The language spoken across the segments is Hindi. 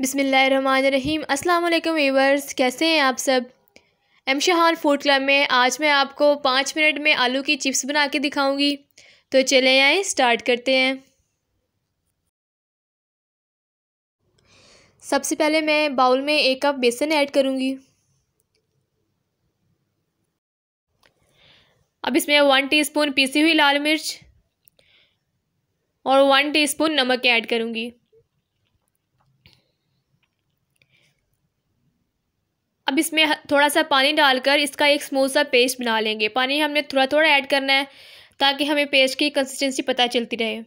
बिसमीम अल्लाम वीवर्स कैसे हैं आप सब एम शहान फूड क्लब में आज मैं आपको पाँच मिनट में आलू की चिप्स बना के दिखाऊंगी तो चले आए स्टार्ट करते हैं सबसे पहले मैं बाउल में एक कप बेसन ऐड करूंगी अब इसमें वन टीस्पून पीसी हुई लाल मिर्च और वन टीस्पून नमक ऐड करूंगी अब इसमें थोड़ा सा पानी डालकर इसका एक स्मूथ सा पेस्ट बना लेंगे पानी हमने थोड़ा थोड़ा ऐड करना है ताकि हमें पेस्ट की कंसिस्टेंसी पता चलती रहे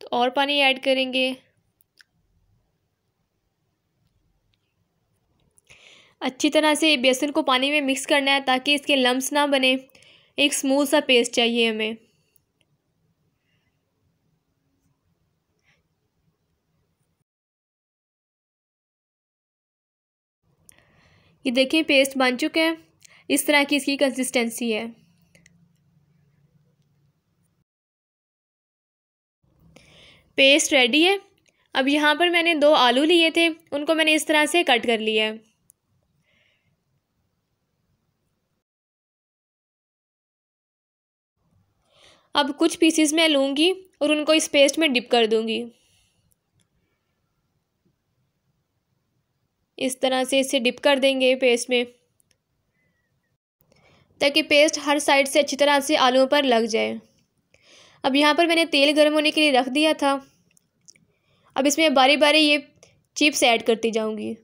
तो और पानी ऐड करेंगे अच्छी तरह से बेसन को पानी में मिक्स करना है ताकि इसके लम्स ना बने एक स्मूथ सा पेस्ट चाहिए हमें ये देखें पेस्ट बन चुका है इस तरह की इसकी कंसिस्टेंसी है पेस्ट रेडी है अब यहाँ पर मैंने दो आलू लिए थे उनको मैंने इस तरह से कट कर लिया है अब कुछ पीसीस मैं लूँगी और उनको इस पेस्ट में डिप कर दूँगी इस तरह से इसे डिप कर देंगे पेस्ट में ताकि पेस्ट हर साइड से अच्छी तरह से आलूओं पर लग जाए अब यहाँ पर मैंने तेल गर्म होने के लिए रख दिया था अब इसमें बारी बारी ये चिप्स ऐड करती जाऊँगी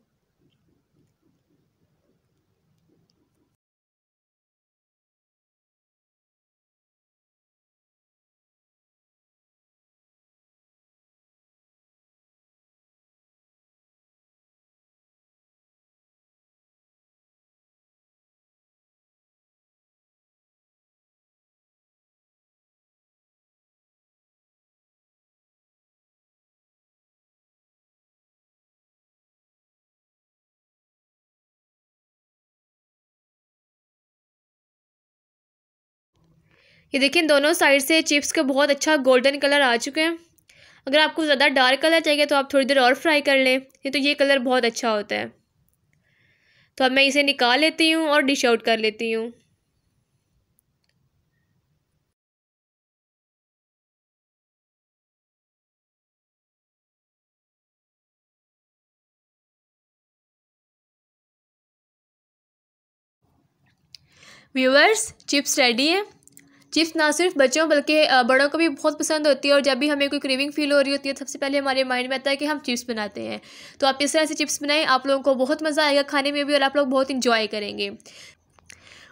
ये देखिए दोनों साइड से चिप्स के बहुत अच्छा गोल्डन कलर आ चुके हैं अगर आपको ज़्यादा डार्क कलर चाहिए तो आप थोड़ी देर और फ्राई कर लें नहीं तो ये कलर बहुत अच्छा होता है तो अब मैं इसे निकाल लेती हूँ और डिश आउट कर लेती हूँ व्यूअर्स चिप्स रेडी है चिप्स ना सिर्फ बच्चों बल्कि बड़ों को भी बहुत पसंद होती है और जब भी हमें कोई क्रेविंग फील हो रही होती है सबसे पहले हमारे माइंड में आता है कि हम चिप्स बनाते हैं तो आप इस तरह से चिप्स बनाएं आप लोगों को बहुत मज़ा आएगा खाने में भी और आप लोग बहुत इंजॉय करेंगे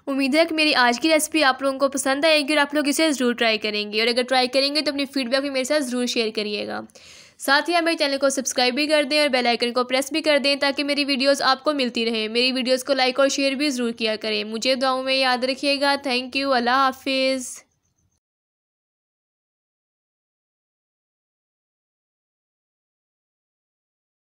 उम्मीद है कि मेरी आज की रेसिपी आप लोगों को पसंद आएगी और आप लोग इसे ज़रूर ट्राई करेंगे और अगर ट्राई करेंगे तो अपनी फीडबैक भी मेरे साथ ज़रूर शेयर करिएगा साथ ही आप मेरे चैनल को सब्सक्राइब भी कर दें और बेलाइकन को प्रेस भी कर दें ताकि मेरी वीडियोज़ आपको मिलती रहे मेरी वीडियोज़ को लाइक और शेयर भी ज़रूर किया करें मुझे दुआओं में याद रखिएगा थैंक यू अल्लाह हाफिज़